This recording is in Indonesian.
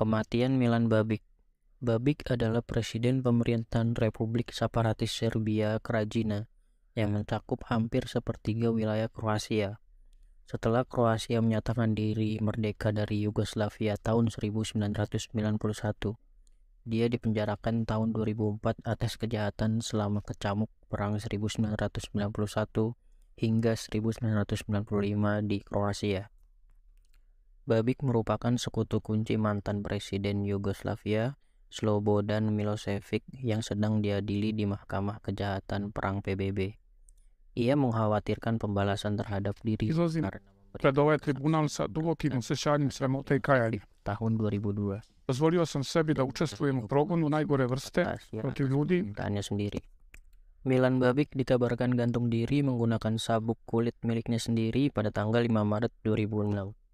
Kematian Milan Babic Babic adalah presiden pemerintahan Republik Separatis Serbia Krajina yang mencakup hampir sepertiga wilayah Kroasia. Setelah Kroasia menyatakan diri merdeka dari Yugoslavia tahun 1991, dia dipenjarakan tahun 2004 atas kejahatan selama kecamuk perang 1991 hingga 1995 di Kroasia. Babik merupakan sekutu kunci mantan Presiden Yugoslavia Slobodan Milosevic yang sedang diadili di Mahkamah Kejahatan Perang PBB. Ia mengkhawatirkan pembalasan terhadap diri Izlazim karena tribunal sa dubokim osjećanjem sramote i Tahun 2002. Dozvolio sam sebi da učestvujem u progonu najgore vrste protiv ljudi. Tanya sendiri. Milan Babik dikabarkan gantung diri menggunakan sabuk kulit miliknya sendiri pada tanggal 5 Maret 2006.